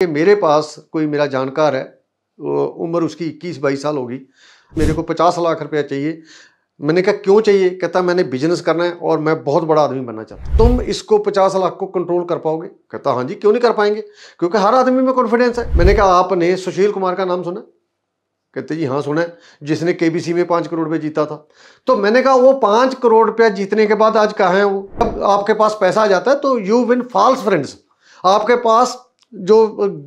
कि मेरे पास कोई मेरा जानकार है उम्र उसकी इक्कीस बाईस साल होगी मेरे को पचास लाख रुपया चाहिए मैंने कहा क्यों चाहिए कहता मैंने बिजनेस करना है और मैं बहुत बड़ा आदमी बनना चाहता तुम इसको पचास लाख को कंट्रोल कर पाओगे कहता हाँ जी क्यों नहीं कर पाएंगे क्योंकि हर आदमी में कॉन्फिडेंस है मैंने कहा आपने सुशील कुमार का नाम सुना कहते जी हाँ सुना है जिसने के में पाँच करोड़ रुपये जीता था तो मैंने कहा वो पाँच करोड़ रुपया जीतने के बाद आज कहाँ है वो अब आपके पास पैसा आ जाता है तो यू विन फॉल्स फ्रेंड्स आपके पास जो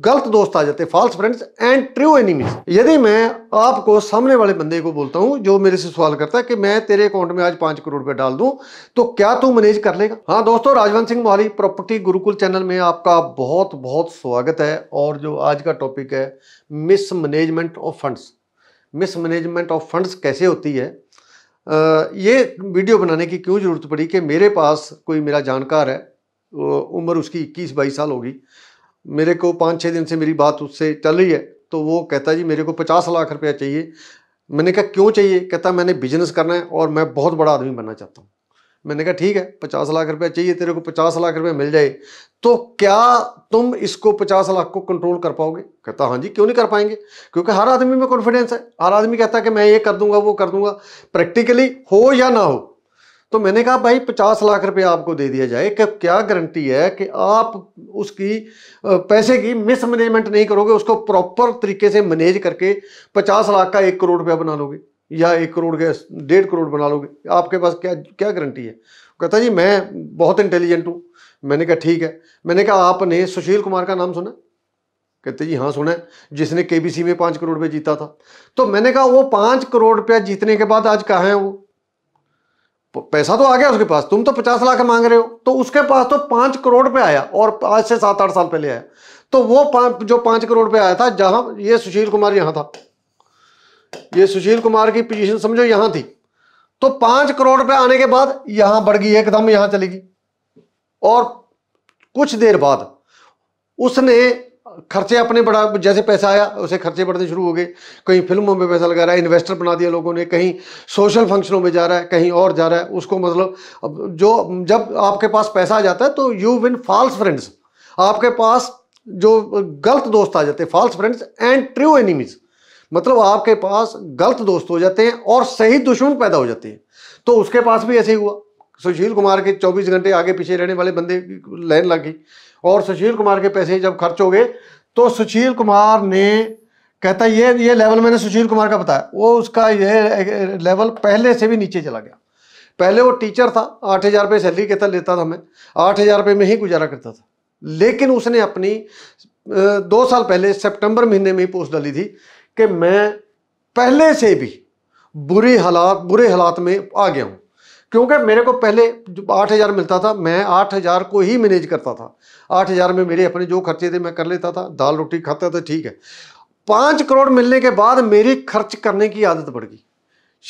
गलत दोस्त आ जाते हैं false friends and true enemies यदि मैं आपको सामने वाले बंदे को बोलता हूँ जो मेरे से सवाल करता है कि मैं तेरे अकाउंट में आज पाँच करोड़ रुपए डाल दूँ तो क्या तू मैनेज कर लेगा हाँ दोस्तों राजवंत सिंह मोहाली प्रॉपर्टी गुरुकुल चैनल में आपका बहुत बहुत स्वागत है और जो आज का टॉपिक है mismanagement of funds mismanagement of funds कैसे होती है आ, ये वीडियो बनाने की क्यों ज़रूरत पड़ी कि मेरे पास कोई मेरा जानकार है उम्र उसकी इक्कीस बाईस साल होगी मेरे को पाँच छः दिन से मेरी बात उससे चल रही है तो वो कहता जी मेरे को पचास लाख रुपया चाहिए मैंने कहा क्यों चाहिए कहता मैंने बिजनेस करना है और मैं बहुत बड़ा आदमी बनना चाहता हूँ मैंने कहा ठीक है पचास लाख रुपया चाहिए तेरे को पचास लाख रुपया मिल जाए तो क्या तुम इसको पचास लाख को कंट्रोल कर पाओगे कहता हाँ जी क्यों नहीं कर पाएंगे क्योंकि हर आदमी में कॉन्फिडेंस है हर आदमी कहता है कि मैं ये कर दूंगा वो कर दूंगा प्रैक्टिकली हो या ना हो तो मैंने कहा भाई पचास लाख रुपए आपको दे दिया जाए कि क्या गारंटी है कि आप उसकी पैसे की मिसमैनेजमेंट नहीं करोगे उसको प्रॉपर तरीके से मैनेज करके पचास लाख का एक करोड़ रुपया बना लोगे या एक करोड़ के डेढ़ करोड़ बना लोगे आपके पास क्या क्या गारंटी है कहता जी मैं बहुत इंटेलिजेंट हूँ मैंने कहा ठीक है मैंने कहा आपने सुशील कुमार का नाम सुना कहते जी हाँ सुना है जिसने केबीसी में पाँच करोड़ रुपये जीता था तो मैंने कहा वो पाँच करोड़ रुपया जीतने के बाद आज कहाँ है वो पैसा तो आ गया उसके पास तुम तो पचास लाख मांग रहे हो तो उसके पास तो पांच करोड़ पे आया और आज से सात आठ साल पहले आया तो वो जो पांच करोड़ पे आया था जहां ये सुशील कुमार यहां था ये सुशील कुमार की पोजीशन समझो यहां थी तो पांच करोड़ पे आने के बाद यहां बढ़ गई एकदम यहां चलेगी और कुछ देर बाद उसने खर्चे अपने बढ़ा जैसे पैसा आया उसे खर्चे बढ़ने शुरू हो गए कहीं फिल्मों में पैसा लगा रहा है इन्वेस्टर बना दिया लोगों ने कहीं सोशल फंक्शनों में जा रहा है कहीं और जा रहा है उसको मतलब जो जब आपके पास पैसा आ जाता है तो यू विन फॉल्स फ्रेंड्स आपके पास जो गलत दोस्त आ जाते हैं false friends and true enemies मतलब आपके पास गलत दोस्त हो जाते हैं और सही दुश्मन पैदा हो जाते हैं तो उसके पास भी ऐसे ही हुआ सुशील कुमार के 24 घंटे आगे पीछे रहने वाले बंदे की लाइन लग गई और सुशील कुमार के पैसे जब खर्च हो गए तो सुशील कुमार ने कहता ये ये लेवल मैंने सुशील कुमार का बताया वो उसका ये लेवल पहले से भी नीचे चला गया पहले वो टीचर था आठ हज़ार रुपये सैलरी कहता लेता था मैं आठ हज़ार रुपये में ही गुजारा करता था लेकिन उसने अपनी दो साल पहले सितंबर महीने में ही पोस्ट डाली थी कि मैं पहले से भी बुरी हालात बुरे हालात में आ गया हूँ क्योंकि मेरे को पहले आठ हज़ार मिलता था मैं आठ हज़ार को ही मैनेज करता था आठ हज़ार में मेरे अपने जो खर्चे थे मैं कर लेता था दाल रोटी खाता था ठीक है पाँच करोड़ मिलने के बाद मेरी खर्च करने की आदत बढ़ गई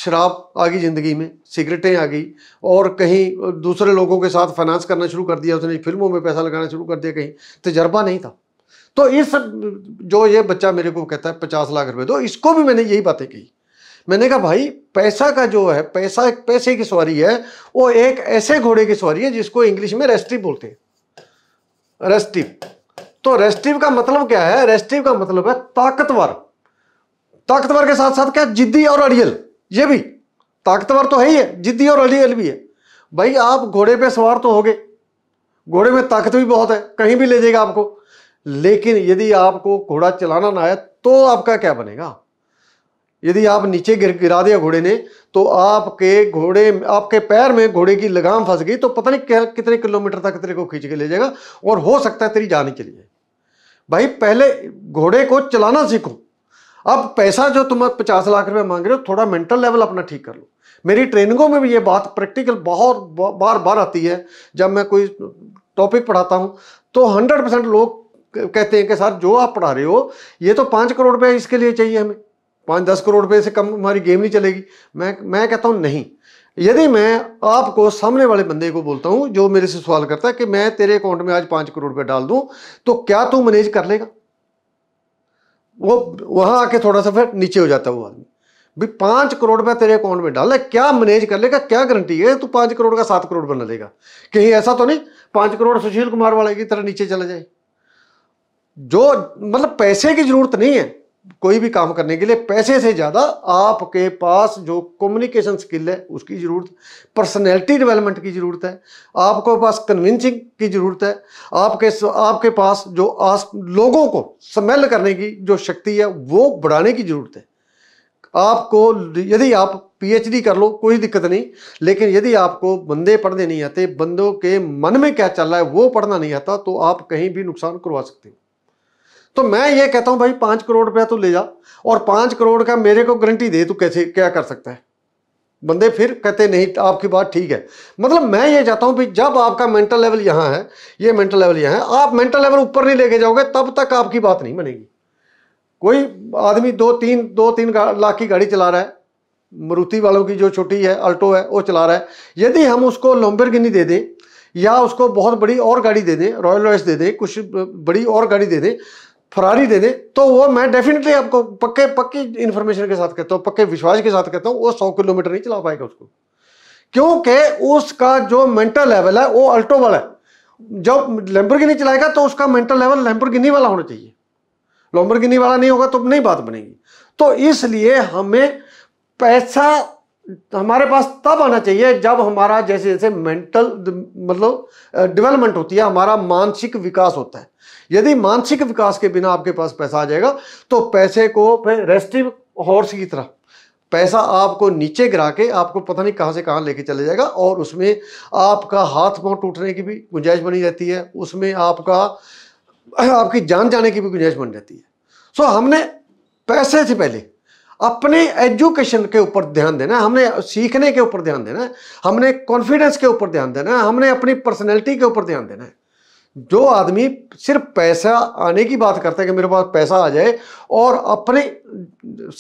शराब आ गई ज़िंदगी में सिगरेटें आ गई और कहीं दूसरे लोगों के साथ फाइनेंस करना शुरू कर दिया उसने फिल्मों में पैसा लगाना शुरू कर दिया कहीं तजर्बा नहीं था तो इस जो ये बच्चा मेरे को कहता है पचास लाख रुपए दो इसको भी मैंने यही बातें कही मैंने कहा भाई पैसा का जो है पैसा एक पैसे की सवारी है वो एक ऐसे घोड़े की सवारी है जिसको इंग्लिश में रेस्टिव बोलते हैं रेस्टिव तो रेस्टिव का मतलब क्या है रेस्टिव का मतलब है ताकतवर ताकतवर के साथ साथ क्या जिद्दी और अड़ियल ये भी ताकतवर तो है ही है जिद्दी और अड़ियल भी है भाई आप घोड़े पे सवार तो हो गए घोड़े में ताकत भी बहुत है कहीं भी ले जाएगा आपको लेकिन यदि आपको घोड़ा चलाना ना आए तो आपका क्या बनेगा यदि आप नीचे गिर गिरा दिया घोड़े ने तो आपके घोड़े आपके पैर में घोड़े की लगाम फंस गई तो पता नहीं क्या कितने किलोमीटर तक तेरे को खींच के ले जाएगा और हो सकता है तेरी जान के लिए भाई पहले घोड़े को चलाना सीखो अब पैसा जो तुम पचास लाख रुपए मांग रहे हो थोड़ा मेंटल लेवल अपना ठीक कर लो मेरी ट्रेनिंगों में भी ये बात प्रैक्टिकल बहुत बार बार आती है जब मैं कोई टॉपिक पढ़ाता हूँ तो हंड्रेड परसेंट लोग कहते हैं कि सर जो आप पढ़ा रहे हो ये तो पाँच करोड़ रुपया इसके लिए चाहिए हमें पाँच दस करोड़ रुपए से कम हमारी गेम नहीं चलेगी मैं मैं कहता हूँ नहीं यदि मैं आपको सामने वाले बंदे को बोलता हूँ जो मेरे से सवाल करता है कि मैं तेरे अकाउंट में आज पाँच करोड़ रुपये डाल दूँ तो क्या तू मैनेज कर लेगा वो वहाँ आके थोड़ा सा फिर नीचे हो जाता है वो आदमी भी पाँच करोड़ रुपया तेरे अकाउंट में डाला क्या मैनेज कर लेगा क्या गारंटी है तू पाँच करोड़ का सात करोड़ बना लेगा कहीं ऐसा तो नहीं पाँच करोड़ सुशील कुमार वाले की तरह नीचे चला जाए जो मतलब पैसे की जरूरत नहीं है कोई भी काम करने के लिए पैसे से ज़्यादा आपके पास जो कम्युनिकेशन स्किल है उसकी ज़रूरत पर्सनैलिटी डेवलपमेंट की ज़रूरत है आपके पास कन्विंसिंग की ज़रूरत है आपके आपके पास जो आस लोगों को स्मेल करने की जो शक्ति है वो बढ़ाने की ज़रूरत है आपको यदि आप पीएचडी कर लो कोई दिक्कत नहीं लेकिन यदि आपको बंदे पढ़ने नहीं आते बंदों के मन में क्या चल रहा है वो पढ़ना नहीं आता तो आप कहीं भी नुकसान करवा सकते हो तो मैं ये कहता हूँ भाई पाँच करोड़ रुपया तू तो ले जा और पाँच करोड़ का मेरे को गारंटी दे तू कैसे क्या कर सकता है बंदे फिर कहते नहीं आपकी बात ठीक है मतलब मैं ये चाहता हूँ भाई जब आपका मेंटल लेवल यहाँ है ये मेंटल लेवल यहाँ है आप मेंटल लेवल ऊपर नहीं लेके जाओगे तब तक आपकी बात नहीं बनेगी कोई आदमी दो तीन दो तीन लाख की गाड़ी चला रहा है मरुति वालों की जो छोटी है अल्टो है वो चला रहा है यदि हम उसको गिनी दे दें या उसको बहुत बड़ी और गाड़ी दे दें रॉयल रॉयस दे दें कुछ बड़ी और गाड़ी दे दें फरारी दे दे तो वो मैं डेफिनेटली आपको पक्के पक्की इन्फॉर्मेशन के साथ कहता हूँ पक्के विश्वास के साथ कहता हूँ वो सौ किलोमीटर नहीं चला पाएगा उसको क्योंकि उसका जो मेंटल लेवल है वो अल्टो वाला है जब गिनी चलाएगा तो उसका मेंटल लेवल लैम्बरगिनी वाला होना चाहिए लैम्बरगिनी वाला नहीं होगा तो नहीं बात बनेगी तो इसलिए हमें पैसा तो हमारे पास तब आना चाहिए जब हमारा जैसे जैसे मेंटल मतलब डेवलपमेंट होती है हमारा मानसिक विकास होता है यदि मानसिक विकास के बिना आपके पास पैसा आ जाएगा तो पैसे को फिर रेस्टिव हॉर्स की तरह पैसा आपको नीचे गिरा के आपको पता नहीं कहाँ से कहाँ लेके चले जाएगा और उसमें आपका हाथ पाँव टूटने की भी गुंजाइश बनी रहती है उसमें आपका आपकी जान जाने की भी गुंजाइश बन जाती है सो हमने पैसे से पहले अपने एजुकेशन के ऊपर ध्यान देना हमने सीखने के ऊपर ध्यान देना है हमने कॉन्फिडेंस के ऊपर ध्यान देना है हमने अपनी पर्सनैलिटी के ऊपर ध्यान देना है जो आदमी सिर्फ पैसा आने की बात करता है कि मेरे पास पैसा आ जाए और अपने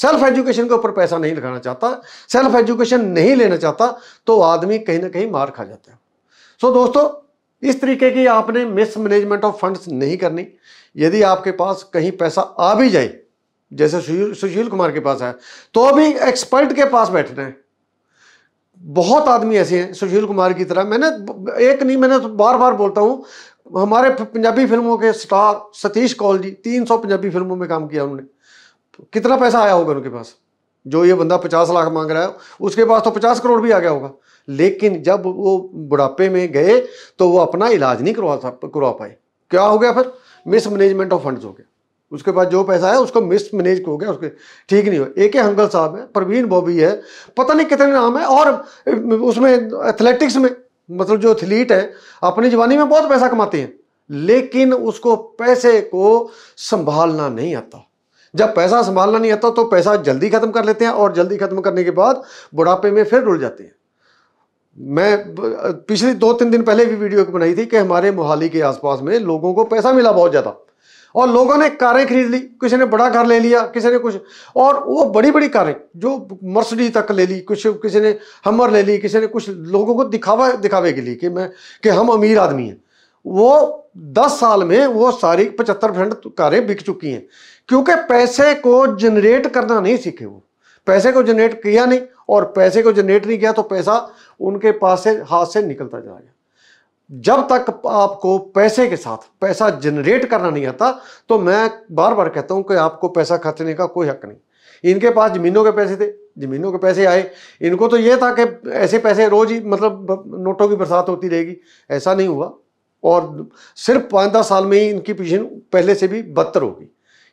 सेल्फ एजुकेशन के ऊपर पैसा नहीं लगाना चाहता सेल्फ एजुकेशन नहीं लेना चाहता तो आदमी कहीं ना कहीं मार खा जाता है सो so, दोस्तों इस तरीके की आपने मिस मैनेजमेंट ऑफ फंड्स नहीं करनी यदि आपके पास कहीं पैसा आ भी जाए जैसे सुशील कुमार के पास है तो भी एक्सपर्ट के पास बैठना है बहुत आदमी ऐसे हैं सुशील कुमार की तरह मैंने एक नहीं मैंने तो बार बार बोलता हूँ हमारे पंजाबी फिल्मों के स्टार सतीश कौल जी तीन सौ पंजाबी फिल्मों में काम किया उन्होंने कितना पैसा आया होगा उनके पास जो ये बंदा पचास लाख मांग रहा है उसके पास तो पचास करोड़ भी आ गया होगा लेकिन जब वो बुढ़ापे में गए तो वो अपना इलाज नहीं करवा करवा पाए क्या हो गया फिर मिसमैनेजमेंट ऑफ फंड्स हो गया उसके पास जो पैसा है उसको मिस मैनेज हो गया उसके ठीक नहीं हो एक है हंगल साहब है प्रवीण बॉबी है पता नहीं कितने नाम है और उसमें एथलेटिक्स में मतलब जो एथलीट है अपनी जवानी में बहुत पैसा कमाते हैं लेकिन उसको पैसे को संभालना नहीं आता जब पैसा संभालना नहीं आता तो पैसा जल्दी ख़त्म कर लेते हैं और जल्दी ख़त्म करने के बाद बुढ़ापे में फिर रुल जाते हैं मैं पिछले दो तीन दिन पहले भी वीडियो बनाई थी कि हमारे मोहाली के आसपास में लोगों को पैसा मिला बहुत ज़्यादा और लोगों ने कारें खरीद ली किसी ने बड़ा घर ले लिया किसी ने कुछ और वो बड़ी बड़ी कारें जो मर्सडी तक ले ली कुछ किसी ने हमर ले ली किसी ने कुछ लोगों को दिखावा दिखावे के लिए कि मैं कि हम अमीर आदमी हैं वो दस साल में वो सारी पचहत्तर परसेंट कारें बिक चुकी हैं क्योंकि पैसे को जनरेट करना नहीं सीखे वो पैसे को जनरेट किया नहीं और पैसे को जनरेट नहीं किया तो पैसा उनके पास से हाथ से निकलता जाएगा जब तक आपको पैसे के साथ पैसा जनरेट करना नहीं आता तो मैं बार बार कहता हूं कि आपको पैसा खर्चने का कोई हक नहीं इनके पास ज़मीनों के पैसे थे ज़मीनों के पैसे आए इनको तो ये था कि ऐसे पैसे रोज़ ही मतलब नोटों की बरसात होती रहेगी ऐसा नहीं हुआ और सिर्फ पाँच दस साल में ही इनकी पोजिशन पहले से भी बदतर होगी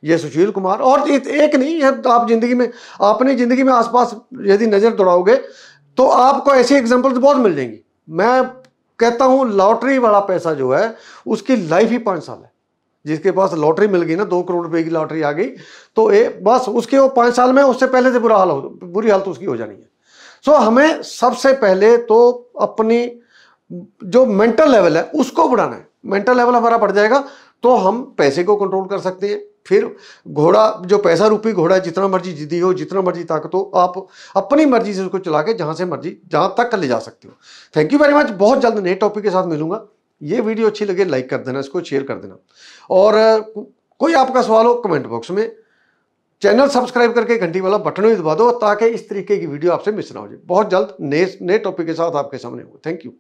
ये सुशील कुमार और एक नहीं है आप ज़िंदगी में आपने ज़िंदगी में आसपास यदि नज़र दौड़ाओगे तो आपको ऐसे एग्जाम्पल्स बहुत मिल जाएंगी मैं कहता हूं लॉटरी वाला पैसा जो है उसकी लाइफ ही पांच साल है जिसके पास लॉटरी मिल गई ना दो करोड़ रुपए की लॉटरी आ गई तो ए बस उसके वो पांच साल में उससे पहले से बुरा हाल हो बुरी हालत तो उसकी हो जानी है सो हमें सबसे पहले तो अपनी जो मेंटल लेवल है उसको बढ़ाना है मेंटल लेवल हमारा बढ़ जाएगा तो हम पैसे को कंट्रोल कर सकते हैं फिर घोड़ा जो पैसा रूपी घोड़ा जितना मर्जी जिद्दी हो जितना मर्जी ताकत हो आप अपनी मर्जी से उसको चला के जहाँ से मर्जी जहाँ तक ले जा सकते हो थैंक यू वेरी मच बहुत जल्द नए टॉपिक के साथ मिलूंगा ये वीडियो अच्छी लगे लाइक कर देना इसको शेयर कर देना और कोई आपका सवाल हो कमेंट बॉक्स में चैनल सब्सक्राइब करके घंटी वाला बटन भी दबा दो ताकि इस तरीके की वीडियो आपसे मिस ना हो जाए बहुत जल्द नए नए टॉपिक के साथ आपके सामने हो थैंक यू